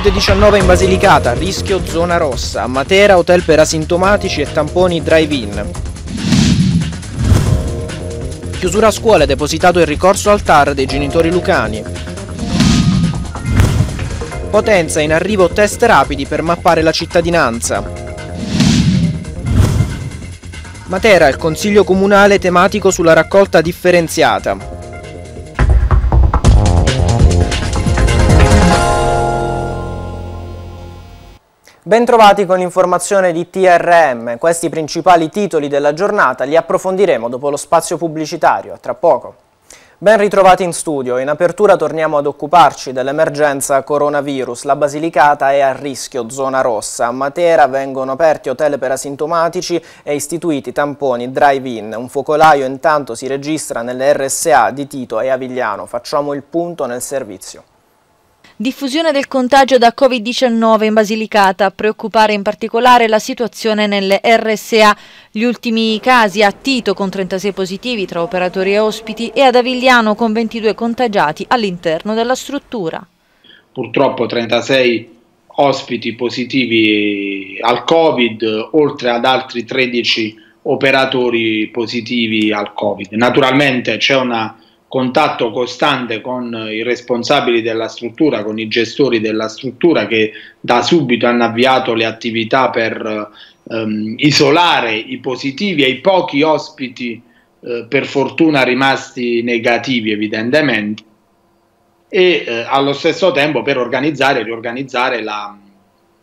Covid-19 in Basilicata, rischio zona rossa, Matera hotel per asintomatici e tamponi drive-in. Chiusura a scuola depositato il ricorso al TAR dei genitori lucani. Potenza in arrivo test rapidi per mappare la cittadinanza. Matera, il Consiglio Comunale tematico sulla raccolta differenziata. Bentrovati con l'informazione di TRM, questi principali titoli della giornata li approfondiremo dopo lo spazio pubblicitario, a tra poco. Ben ritrovati in studio, in apertura torniamo ad occuparci dell'emergenza coronavirus, la Basilicata è a rischio zona rossa, a Matera vengono aperti hotel per asintomatici e istituiti tamponi drive-in, un focolaio intanto si registra nelle RSA di Tito e Avigliano, facciamo il punto nel servizio. Diffusione del contagio da Covid-19 in Basilicata, a preoccupare in particolare la situazione nelle RSA. Gli ultimi casi a Tito con 36 positivi tra operatori e ospiti e ad Avigliano con 22 contagiati all'interno della struttura. Purtroppo 36 ospiti positivi al Covid, oltre ad altri 13 operatori positivi al Covid. Naturalmente c'è una contatto costante con i responsabili della struttura, con i gestori della struttura che da subito hanno avviato le attività per ehm, isolare i positivi e i pochi ospiti eh, per fortuna rimasti negativi evidentemente e eh, allo stesso tempo per organizzare e riorganizzare la,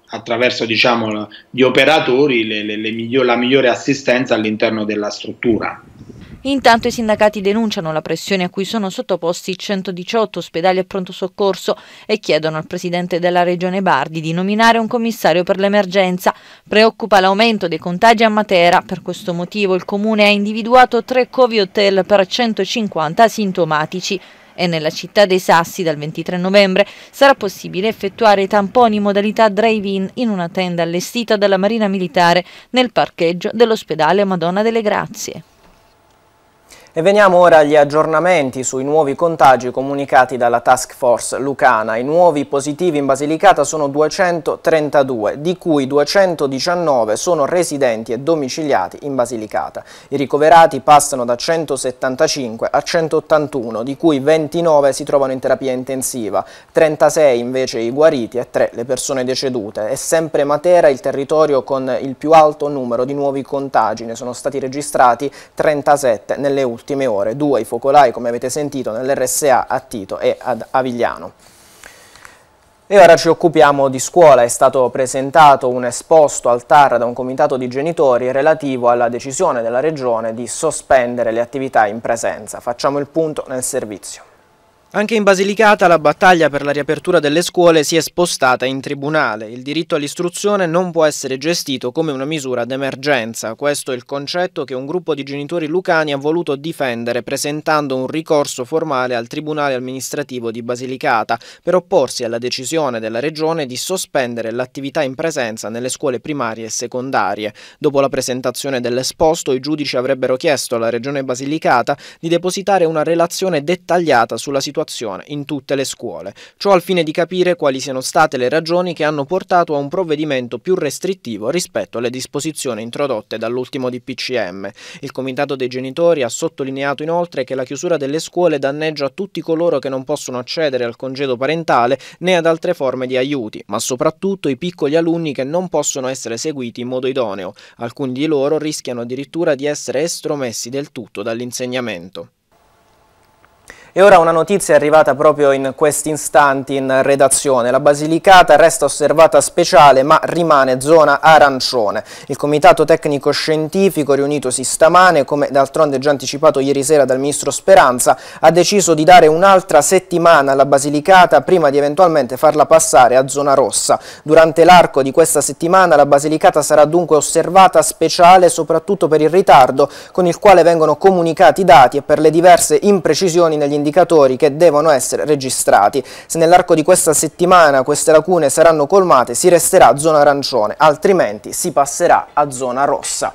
attraverso diciamo, gli operatori le, le, le miglior, la migliore assistenza all'interno della struttura. Intanto i sindacati denunciano la pressione a cui sono sottoposti 118 ospedali a pronto soccorso e chiedono al presidente della regione Bardi di nominare un commissario per l'emergenza. Preoccupa l'aumento dei contagi a Matera. Per questo motivo il comune ha individuato tre covi hotel per 150 asintomatici e nella città dei Sassi dal 23 novembre sarà possibile effettuare tamponi in modalità drive-in in una tenda allestita dalla Marina Militare nel parcheggio dell'ospedale Madonna delle Grazie. E veniamo ora agli aggiornamenti sui nuovi contagi comunicati dalla Task Force Lucana. I nuovi positivi in Basilicata sono 232, di cui 219 sono residenti e domiciliati in Basilicata. I ricoverati passano da 175 a 181, di cui 29 si trovano in terapia intensiva, 36 invece i guariti e 3 le persone decedute. È sempre Matera il territorio con il più alto numero di nuovi contagi, ne sono stati registrati 37 nelle ultime ultime ore due i focolai, come avete sentito, nell'RSA a Tito e ad Avigliano. E ora ci occupiamo di scuola, è stato presentato un esposto al TAR da un comitato di genitori relativo alla decisione della Regione di sospendere le attività in presenza. Facciamo il punto nel servizio. Anche in Basilicata la battaglia per la riapertura delle scuole si è spostata in tribunale. Il diritto all'istruzione non può essere gestito come una misura d'emergenza. Questo è il concetto che un gruppo di genitori lucani ha voluto difendere presentando un ricorso formale al Tribunale amministrativo di Basilicata per opporsi alla decisione della Regione di sospendere l'attività in presenza nelle scuole primarie e secondarie. Dopo la presentazione dell'esposto i giudici avrebbero chiesto alla Regione Basilicata di depositare una relazione dettagliata sulla situazione situazione in tutte le scuole, ciò al fine di capire quali siano state le ragioni che hanno portato a un provvedimento più restrittivo rispetto alle disposizioni introdotte dall'ultimo DPCM. Il Comitato dei Genitori ha sottolineato inoltre che la chiusura delle scuole danneggia tutti coloro che non possono accedere al congedo parentale né ad altre forme di aiuti, ma soprattutto i piccoli alunni che non possono essere seguiti in modo idoneo. Alcuni di loro rischiano addirittura di essere estromessi del tutto dall'insegnamento. E ora una notizia è arrivata proprio in questi istanti in redazione. La Basilicata resta osservata speciale ma rimane zona arancione. Il Comitato Tecnico Scientifico riunitosi stamane, come d'altronde già anticipato ieri sera dal Ministro Speranza, ha deciso di dare un'altra settimana alla Basilicata prima di eventualmente farla passare a zona rossa. Durante l'arco di questa settimana la Basilicata sarà dunque osservata speciale soprattutto per il ritardo con il quale vengono comunicati i dati e per le diverse imprecisioni negli indirizzi indicatori che devono essere registrati. Se nell'arco di questa settimana queste lacune saranno colmate si resterà zona arancione, altrimenti si passerà a zona rossa.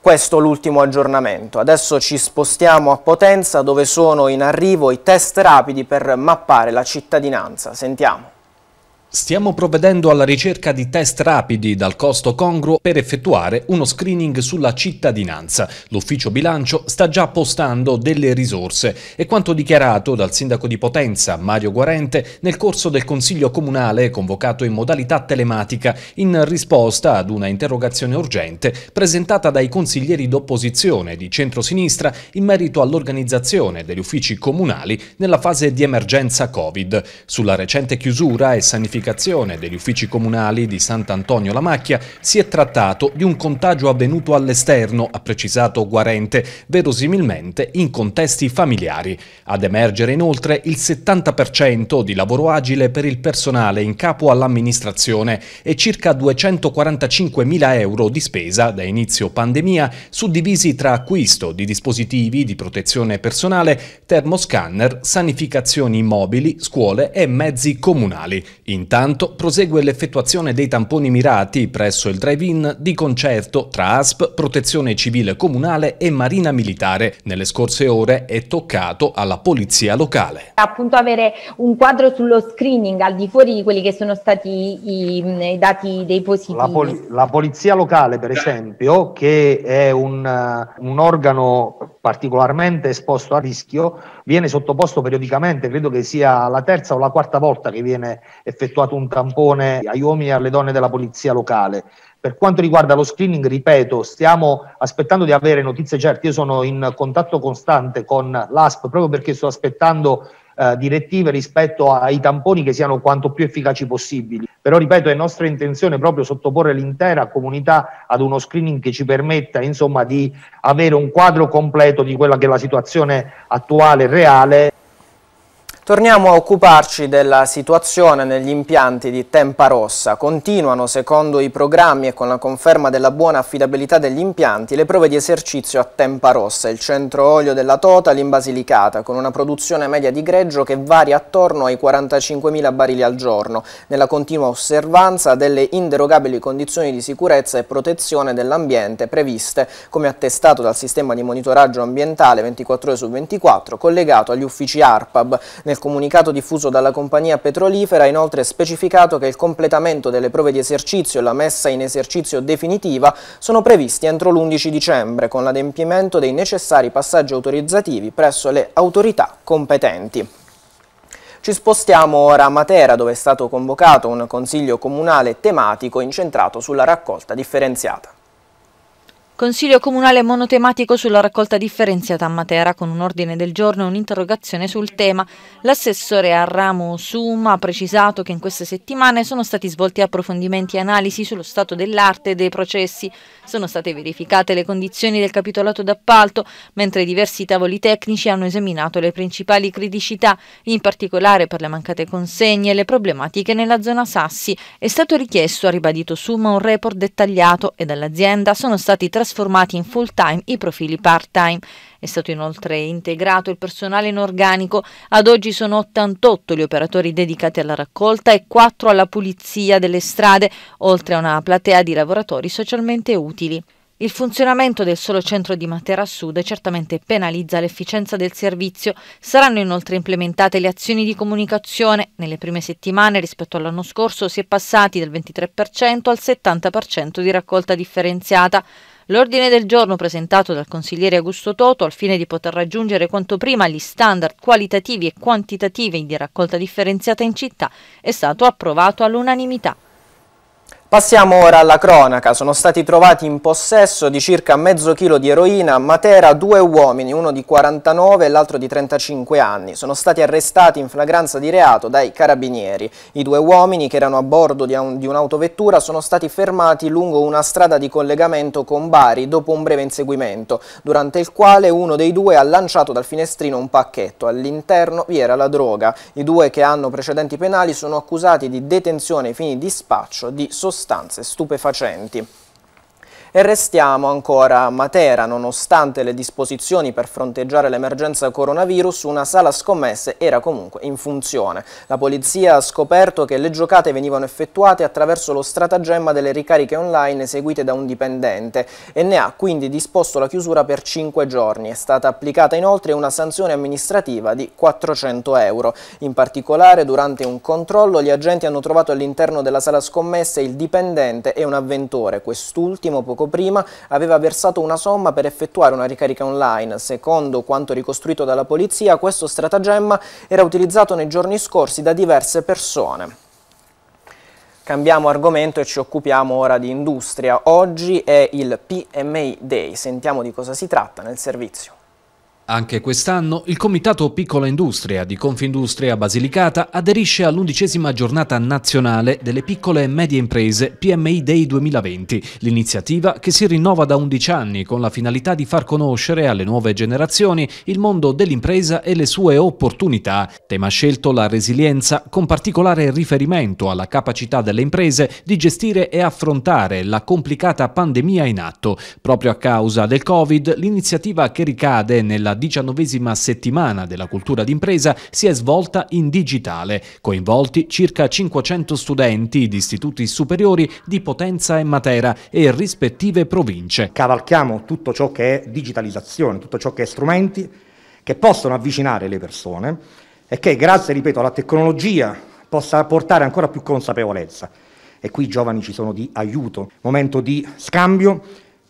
Questo l'ultimo aggiornamento. Adesso ci spostiamo a Potenza dove sono in arrivo i test rapidi per mappare la cittadinanza. Sentiamo. Stiamo provvedendo alla ricerca di test rapidi dal costo congruo per effettuare uno screening sulla cittadinanza. L'ufficio bilancio sta già postando delle risorse e quanto dichiarato dal sindaco di Potenza, Mario Guarente, nel corso del Consiglio Comunale convocato in modalità telematica in risposta ad una interrogazione urgente presentata dai consiglieri d'opposizione di centrosinistra in merito all'organizzazione degli uffici comunali nella fase di emergenza Covid. Sulla recente chiusura e sanificazione riunificazione degli uffici comunali di Sant'Antonio la Macchia si è trattato di un contagio avvenuto all'esterno, ha precisato Guarente, verosimilmente in contesti familiari. Ad emergere inoltre il 70% di lavoro agile per il personale in capo all'amministrazione e circa 245 mila euro di spesa da inizio pandemia suddivisi tra acquisto di dispositivi di protezione personale, termoscanner, sanificazioni immobili, scuole e mezzi comunali. In Intanto prosegue l'effettuazione dei tamponi mirati presso il drive-in di concerto tra ASP, Protezione Civile Comunale e Marina Militare. Nelle scorse ore è toccato alla polizia locale. Appunto avere un quadro sullo screening al di fuori di quelli che sono stati i, i dati dei positivi. La, pol la, polizia locale per esempio che è un, un organo particolarmente esposto a rischio viene sottoposto periodicamente, credo che sia la terza o la quarta volta che viene effettuato effettuato un tampone agli uomini e alle donne della polizia locale. Per quanto riguarda lo screening, ripeto, stiamo aspettando di avere notizie certe. Io sono in contatto costante con l'ASP proprio perché sto aspettando eh, direttive rispetto ai tamponi che siano quanto più efficaci possibili. Però ripeto, è nostra intenzione proprio sottoporre l'intera comunità ad uno screening che ci permetta insomma, di avere un quadro completo di quella che è la situazione attuale reale Torniamo a occuparci della situazione negli impianti di Tempa Rossa. Continuano, secondo i programmi e con la conferma della buona affidabilità degli impianti, le prove di esercizio a Tempa Rossa, il centro olio della Total in Basilicata, con una produzione media di greggio che varia attorno ai 45.000 barili al giorno, nella continua osservanza delle inderogabili condizioni di sicurezza e protezione dell'ambiente previste, come attestato dal sistema di monitoraggio ambientale 24 ore su 24, collegato agli uffici ARPAB. Nel nel comunicato diffuso dalla compagnia petrolifera ha inoltre specificato che il completamento delle prove di esercizio e la messa in esercizio definitiva sono previsti entro l'11 dicembre con l'adempimento dei necessari passaggi autorizzativi presso le autorità competenti. Ci spostiamo ora a Matera dove è stato convocato un consiglio comunale tematico incentrato sulla raccolta differenziata. Consiglio Comunale monotematico sulla raccolta differenziata a Matera con un ordine del giorno e un'interrogazione sul tema. L'assessore Arramo Suma ha precisato che in queste settimane sono stati svolti approfondimenti e analisi sullo stato dell'arte e dei processi. Sono state verificate le condizioni del capitolato d'appalto, mentre diversi tavoli tecnici hanno esaminato le principali criticità, in particolare per le mancate consegne e le problematiche nella zona Sassi. È stato richiesto, ha ribadito Suma, un report dettagliato e dall'azienda sono stati trasferiti trasformati in full time i profili part time. È stato inoltre integrato il personale in organico, ad oggi sono 88 gli operatori dedicati alla raccolta e 4 alla pulizia delle strade, oltre a una platea di lavoratori socialmente utili. Il funzionamento del solo centro di Matera Sud certamente penalizza l'efficienza del servizio. Saranno inoltre implementate le azioni di comunicazione. Nelle prime settimane rispetto all'anno scorso si è passati dal 23% al 70% di raccolta differenziata. L'ordine del giorno presentato dal consigliere Augusto Toto al fine di poter raggiungere quanto prima gli standard qualitativi e quantitativi di raccolta differenziata in città è stato approvato all'unanimità. Passiamo ora alla cronaca. Sono stati trovati in possesso di circa mezzo chilo di eroina a Matera due uomini, uno di 49 e l'altro di 35 anni. Sono stati arrestati in flagranza di reato dai carabinieri. I due uomini, che erano a bordo di, un'autovettura, sono stati fermati lungo una strada di collegamento con Bari dopo un breve inseguimento, durante il quale uno dei due ha lanciato dal finestrino un pacchetto. All'interno vi era la droga. I due che hanno precedenti penali sono accusati di detenzione ai fini di spaccio, di sostanza sostanze stupefacenti. E restiamo ancora a Matera, nonostante le disposizioni per fronteggiare l'emergenza coronavirus, una sala scommesse era comunque in funzione. La polizia ha scoperto che le giocate venivano effettuate attraverso lo stratagemma delle ricariche online eseguite da un dipendente e ne ha quindi disposto la chiusura per 5 giorni. È stata applicata inoltre una sanzione amministrativa di 400 euro. In particolare, durante un controllo, gli agenti hanno trovato all'interno della sala scommesse il dipendente e un avventore, quest'ultimo poco prima, aveva versato una somma per effettuare una ricarica online. Secondo quanto ricostruito dalla polizia, questo stratagemma era utilizzato nei giorni scorsi da diverse persone. Cambiamo argomento e ci occupiamo ora di industria. Oggi è il PMI Day, sentiamo di cosa si tratta nel servizio. Anche quest'anno il Comitato Piccola Industria di Confindustria Basilicata aderisce all'undicesima giornata nazionale delle piccole e medie imprese PMI Day 2020, l'iniziativa che si rinnova da 11 anni con la finalità di far conoscere alle nuove generazioni il mondo dell'impresa e le sue opportunità, tema scelto la resilienza con particolare riferimento alla capacità delle imprese di gestire e affrontare la complicata pandemia in atto. Proprio a causa del Covid, l'iniziativa che ricade nella diciannovesima settimana della cultura d'impresa si è svolta in digitale, coinvolti circa 500 studenti di istituti superiori di Potenza e Matera e rispettive province. Cavalchiamo tutto ciò che è digitalizzazione, tutto ciò che è strumenti che possono avvicinare le persone e che grazie, ripeto, alla tecnologia possa portare ancora più consapevolezza. E qui i giovani ci sono di aiuto, momento di scambio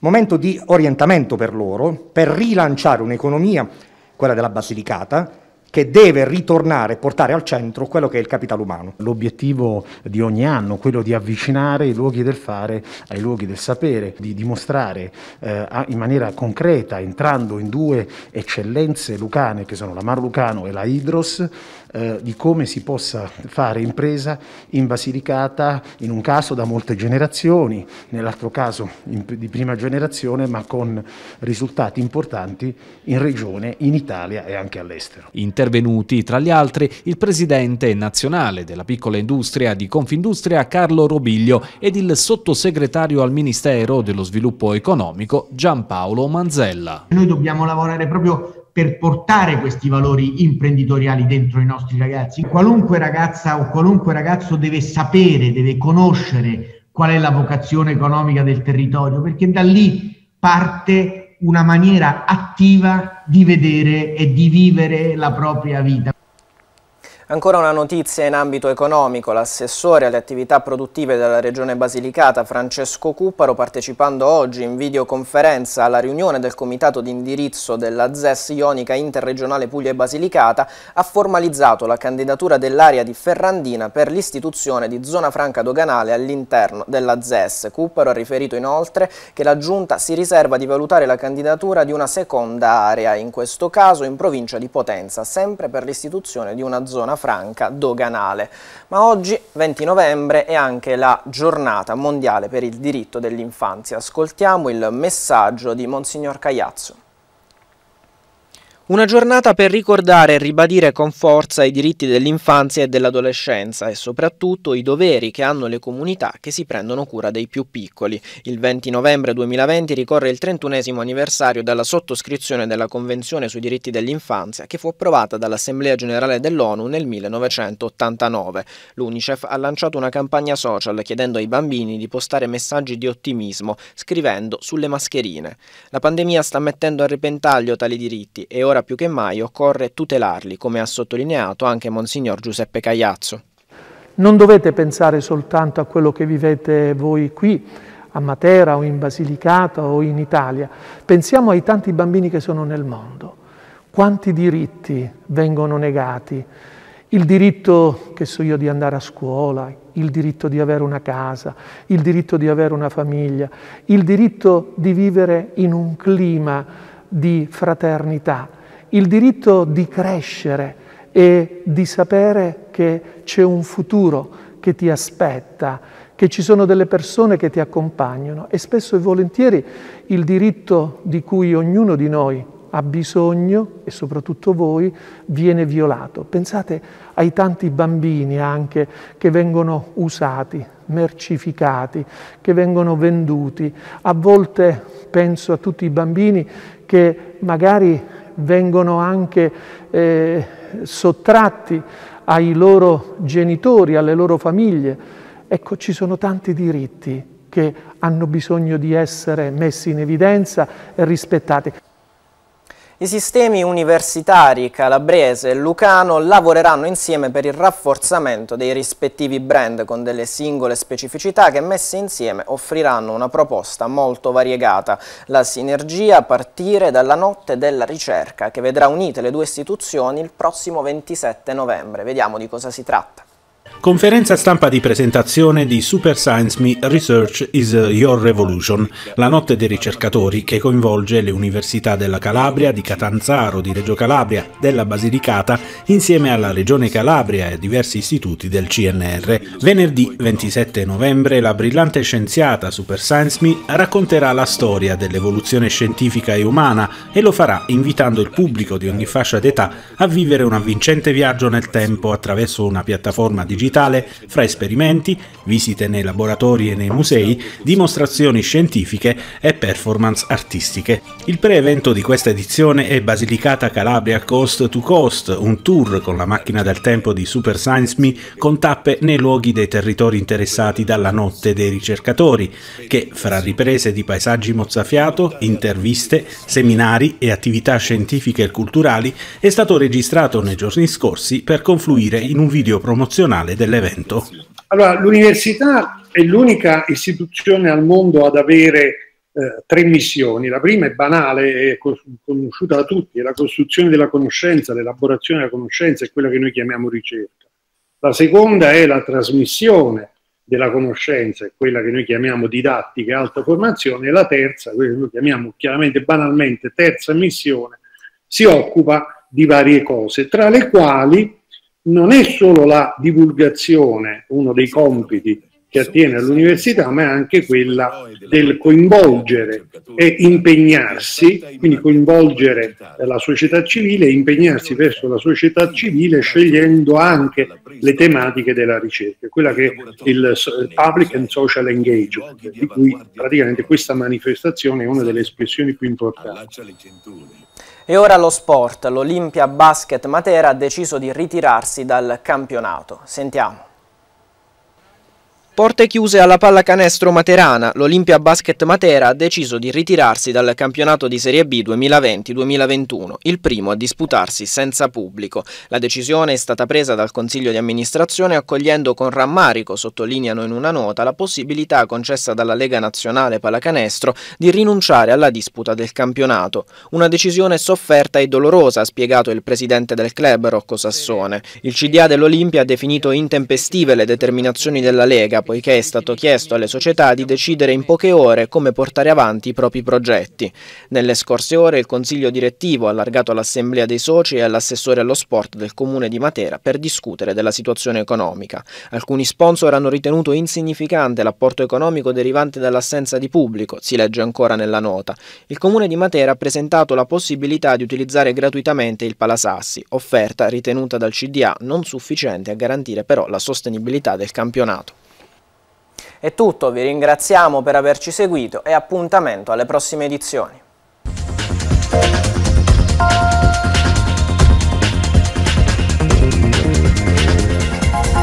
momento di orientamento per loro, per rilanciare un'economia, quella della Basilicata, che deve ritornare e portare al centro quello che è il capitale umano. L'obiettivo di ogni anno, quello di avvicinare i luoghi del fare ai luoghi del sapere, di dimostrare eh, in maniera concreta, entrando in due eccellenze lucane, che sono la Mar Lucano e la Idros, eh, di come si possa fare impresa in Basilicata, in un caso da molte generazioni, nell'altro caso in, di prima generazione, ma con risultati importanti in regione, in Italia e anche all'estero. Intervenuti tra gli altri il presidente nazionale della piccola industria di Confindustria Carlo Robiglio ed il sottosegretario al Ministero dello Sviluppo Economico Giampaolo Manzella. Noi dobbiamo lavorare proprio per portare questi valori imprenditoriali dentro i nostri ragazzi. Qualunque ragazza o qualunque ragazzo deve sapere, deve conoscere qual è la vocazione economica del territorio, perché da lì parte una maniera attiva di vedere e di vivere la propria vita. Ancora una notizia in ambito economico, l'assessore alle attività produttive della Regione Basilicata Francesco Cupparo partecipando oggi in videoconferenza alla riunione del comitato di indirizzo della ZES Ionica Interregionale Puglia e Basilicata ha formalizzato la candidatura dell'area di Ferrandina per l'istituzione di zona franca doganale all'interno della ZES. Cupparo ha riferito inoltre che la Giunta si riserva di valutare la candidatura di una seconda area, in questo caso in provincia di Potenza, sempre per l'istituzione di una zona franca doganale. Ma oggi, 20 novembre, è anche la giornata mondiale per il diritto dell'infanzia. Ascoltiamo il messaggio di Monsignor Cagliazzo. Una giornata per ricordare e ribadire con forza i diritti dell'infanzia e dell'adolescenza e soprattutto i doveri che hanno le comunità che si prendono cura dei più piccoli. Il 20 novembre 2020 ricorre il 31 anniversario della sottoscrizione della Convenzione sui diritti dell'infanzia che fu approvata dall'Assemblea Generale dell'ONU nel 1989. L'UNICEF ha lanciato una campagna social chiedendo ai bambini di postare messaggi di ottimismo scrivendo sulle mascherine. La pandemia sta mettendo a repentaglio tali diritti e ora ora più che mai occorre tutelarli, come ha sottolineato anche Monsignor Giuseppe Cagliazzo. Non dovete pensare soltanto a quello che vivete voi qui, a Matera o in Basilicata o in Italia. Pensiamo ai tanti bambini che sono nel mondo. Quanti diritti vengono negati? Il diritto, che so io, di andare a scuola, il diritto di avere una casa, il diritto di avere una famiglia, il diritto di vivere in un clima di fraternità il diritto di crescere e di sapere che c'è un futuro che ti aspetta, che ci sono delle persone che ti accompagnano e spesso e volentieri il diritto di cui ognuno di noi ha bisogno, e soprattutto voi, viene violato. Pensate ai tanti bambini anche che vengono usati, mercificati, che vengono venduti. A volte penso a tutti i bambini che magari vengono anche eh, sottratti ai loro genitori, alle loro famiglie. Ecco, ci sono tanti diritti che hanno bisogno di essere messi in evidenza e rispettati. I sistemi universitari calabrese e lucano lavoreranno insieme per il rafforzamento dei rispettivi brand con delle singole specificità che messe insieme offriranno una proposta molto variegata. La sinergia a partire dalla notte della ricerca che vedrà unite le due istituzioni il prossimo 27 novembre. Vediamo di cosa si tratta. Conferenza stampa di presentazione di Super Science Me Research is Your Revolution, la notte dei ricercatori che coinvolge le università della Calabria, di Catanzaro, di Reggio Calabria, della Basilicata, insieme alla Regione Calabria e diversi istituti del CNR. Venerdì 27 novembre la brillante scienziata Super Science Me racconterà la storia dell'evoluzione scientifica e umana e lo farà invitando il pubblico di ogni fascia d'età a vivere un avvincente viaggio nel tempo attraverso una piattaforma digitale digitale fra esperimenti, visite nei laboratori e nei musei, dimostrazioni scientifiche e performance artistiche. Il pre-evento di questa edizione è Basilicata Calabria Coast to Coast, un tour con la macchina del tempo di Super Science Me con tappe nei luoghi dei territori interessati dalla notte dei ricercatori, che fra riprese di paesaggi mozzafiato, interviste, seminari e attività scientifiche e culturali è stato registrato nei giorni scorsi per confluire in un video promozionale finale dell'evento? Allora, l'università è l'unica istituzione al mondo ad avere eh, tre missioni. La prima è banale, è conosciuta da tutti, è la costruzione della conoscenza, l'elaborazione della conoscenza, è quella che noi chiamiamo ricerca. La seconda è la trasmissione della conoscenza, è quella che noi chiamiamo didattica, e alta formazione, e la terza, quella che noi chiamiamo chiaramente banalmente terza missione, si occupa di varie cose, tra le quali non è solo la divulgazione, uno dei compiti che attiene all'università, ma è anche quella del coinvolgere e impegnarsi, quindi coinvolgere la società civile e impegnarsi verso la società civile scegliendo anche le tematiche della ricerca, quella che è il public and social engagement, di cui praticamente questa manifestazione è una delle espressioni più importanti. E ora lo sport, l'Olimpia Basket Matera ha deciso di ritirarsi dal campionato. Sentiamo. Porte chiuse alla pallacanestro materana, l'Olimpia Basket Matera ha deciso di ritirarsi dal campionato di Serie B 2020-2021, il primo a disputarsi senza pubblico. La decisione è stata presa dal Consiglio di amministrazione accogliendo con rammarico, sottolineano in una nota, la possibilità concessa dalla Lega Nazionale Pallacanestro di rinunciare alla disputa del campionato. Una decisione sofferta e dolorosa, ha spiegato il presidente del club Rocco Sassone. Il CDA dell'Olimpia ha definito intempestive le determinazioni della Lega, poiché è stato chiesto alle società di decidere in poche ore come portare avanti i propri progetti. Nelle scorse ore il Consiglio direttivo ha allargato all'Assemblea dei soci e all'assessore allo sport del Comune di Matera per discutere della situazione economica. Alcuni sponsor hanno ritenuto insignificante l'apporto economico derivante dall'assenza di pubblico, si legge ancora nella nota. Il Comune di Matera ha presentato la possibilità di utilizzare gratuitamente il Palasassi, offerta ritenuta dal CDA non sufficiente a garantire però la sostenibilità del campionato. È tutto, vi ringraziamo per averci seguito e appuntamento alle prossime edizioni.